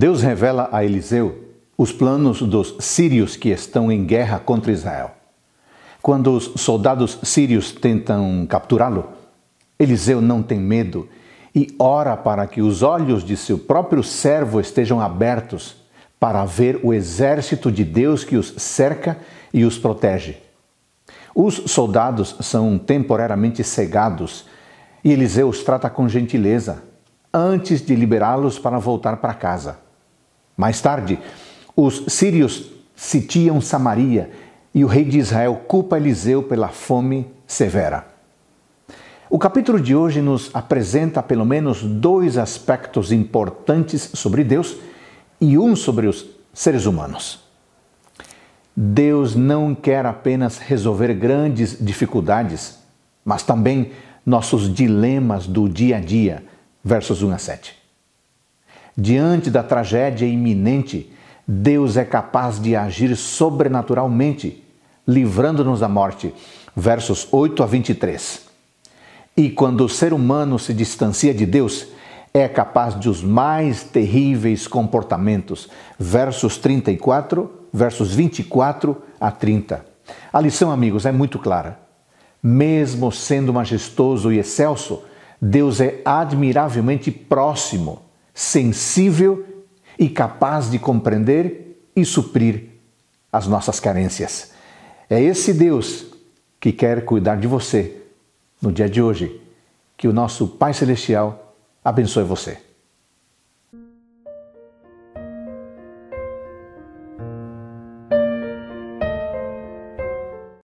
Deus revela a Eliseu os planos dos sírios que estão em guerra contra Israel. Quando os soldados sírios tentam capturá-lo, Eliseu não tem medo e ora para que os olhos de seu próprio servo estejam abertos para ver o exército de Deus que os cerca e os protege. Os soldados são temporariamente cegados e Eliseu os trata com gentileza antes de liberá-los para voltar para casa. Mais tarde, os sírios sitiam Samaria e o rei de Israel culpa Eliseu pela fome severa. O capítulo de hoje nos apresenta pelo menos dois aspectos importantes sobre Deus e um sobre os seres humanos. Deus não quer apenas resolver grandes dificuldades, mas também nossos dilemas do dia a dia. Versos 1 a 7. Diante da tragédia iminente, Deus é capaz de agir sobrenaturalmente, livrando-nos da morte. Versos 8 a 23. E quando o ser humano se distancia de Deus, é capaz dos mais terríveis comportamentos. Versos 34, versos 24 a 30. A lição, amigos, é muito clara. Mesmo sendo majestoso e excelso, Deus é admiravelmente próximo sensível e capaz de compreender e suprir as nossas carências. É esse Deus que quer cuidar de você no dia de hoje. Que o nosso Pai Celestial abençoe você.